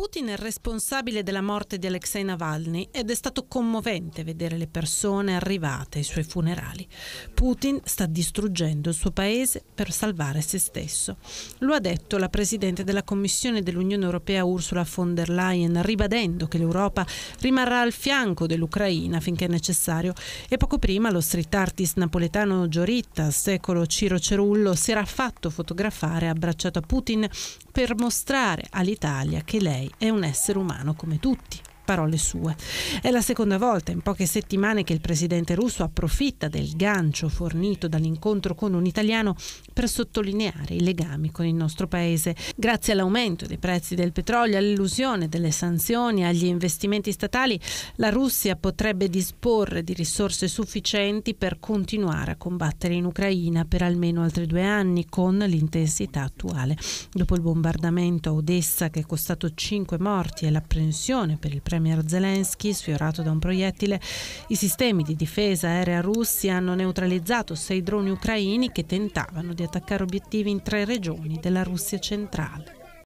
Putin è responsabile della morte di Alexei Navalny ed è stato commovente vedere le persone arrivate ai suoi funerali. Putin sta distruggendo il suo paese per salvare se stesso. Lo ha detto la Presidente della Commissione dell'Unione Europea Ursula von der Leyen, ribadendo che l'Europa rimarrà al fianco dell'Ucraina finché è necessario. E poco prima lo street artist napoletano Gioritta, secolo Ciro Cerullo, si era fatto fotografare abbracciato a Putin per mostrare all'Italia che lei è un essere umano come tutti. Parole sue. È la seconda volta in poche settimane che il presidente russo approfitta del gancio fornito dall'incontro con un italiano per sottolineare i legami con il nostro paese. Grazie all'aumento dei prezzi del petrolio, all'illusione delle sanzioni, agli investimenti statali, la Russia potrebbe disporre di risorse sufficienti per continuare a combattere in Ucraina per almeno altri due anni con l'intensità attuale. Dopo il bombardamento a Odessa che è costato 5 morti e l'apprensione per il premio premier Zelensky, sfiorato da un proiettile. I sistemi di difesa aerea russi hanno neutralizzato sei droni ucraini che tentavano di attaccare obiettivi in tre regioni della Russia centrale.